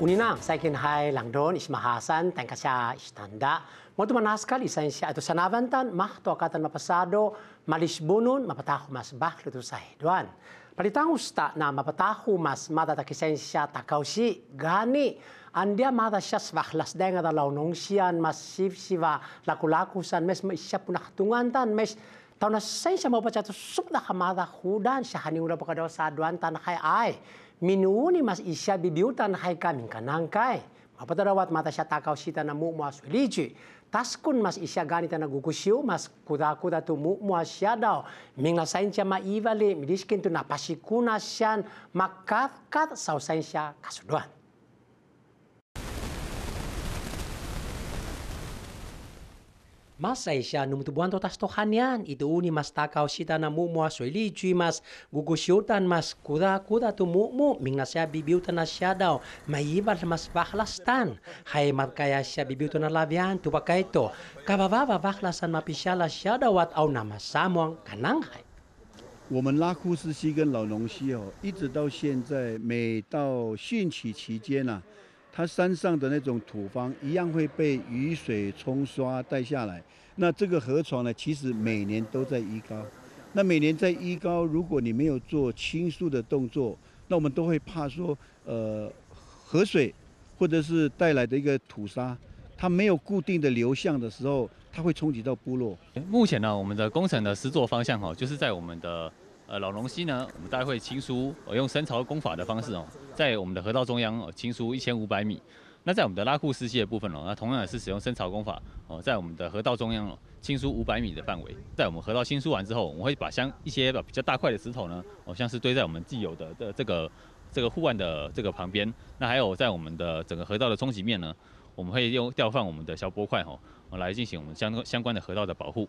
Unina, saya ingin hai langdon isma Hasan dan kasih istanda. Mau mana sekali saya insya itu sanavantan mah tu akatan mapasado malis bunun mapatahu mas bah lutu saya doan. Pada tahu sta na mapatahu mas mata tak insya takau si gani anda mata sya swah las dengan dalau nongsian mas siva laku laku san mes mesya punah tungan tan mes tau na sai sama ba cha sup da khamada hudan sha hani una pakadaw sa duan tan hai ai minuni mas isya bibiu tan hai kamin kanang kai mapatarawat mata sha takau sita na mu mu asuliji taskun mas isya gani tan gugusiu mas kuda kuda tu mu mu asya daw minga sai cha ma ivale midiskin tu na pasikuna sian makat kat sau sai sha kasuduan Masa isya numu tu buan tas tohanian itu uni mas takau sita na mu mua soili cuy mas gugu siutan mas kuda kuda tu mu mu mingna sya bibiu tana sya dau mai mas bahlas tan hai mat kaya sya bibiu tana lavian tu pakai to kabawa bahlasan mapisya la sya dau wat au nama samuang kanang hai. 我们拉库斯西跟老龙溪哦，一直到现在，每到汛期期间呢、啊。它山上的那种土方一样会被雨水冲刷带下来，那这个河床呢，其实每年都在淤高。那每年在淤高，如果你没有做清诉的动作，那我们都会怕说，呃，河水或者是带来的一个土沙，它没有固定的流向的时候，它会冲击到部落。目前呢，我们的工程的施作方向哈，就是在我们的。呃，老龙溪呢，我们待会清疏，我用深槽工法的方式哦，在我们的河道中央哦清疏一千五百米。那在我们的拉库斯溪的部分哦，那同样也是使用深槽工法哦，在我们的河道中央哦清疏五百米的范围。在我们河道清疏完之后，我们会把相一些比较大块的石头呢，哦像是堆在我们既有的的这个这个护岸的这个旁边。那还有在我们的整个河道的冲积面呢，我们会用吊放我们的小波块哦，来进行我们相相关的河道的保护。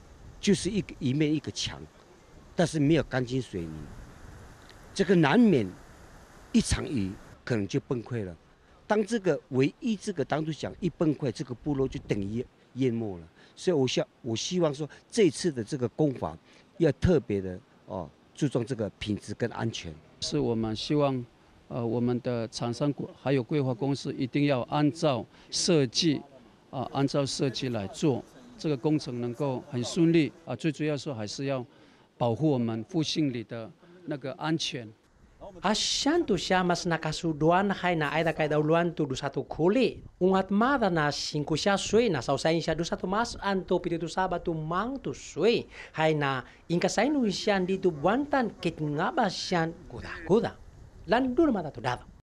就是一个一面一个墙，但是没有钢筋水泥，这个难免一场雨可能就崩溃了。当这个唯一这个当初讲一崩溃，这个部落就等于淹没了。所以我想，我希望说这次的这个工房要特别的哦，注重这个品质跟安全。是我们希望，呃，我们的厂商、还有规划公司一定要按照设计，啊，按照设计来做。这个工程能够很顺利啊，最主要是还是要保护我们复兴里的那个安全。Asyan tu siya mas nakasuduan hay na ay dakay daw luan tu dusa tu kuli. Ungat mada na singku siya suy na sausayin siya dusa tu mas anto pititu saba tu mang tu suy. Hay na ingkasayin nun siya dito buantan kit nga ba siya kuda kuda. Lan dulu mada tu dado.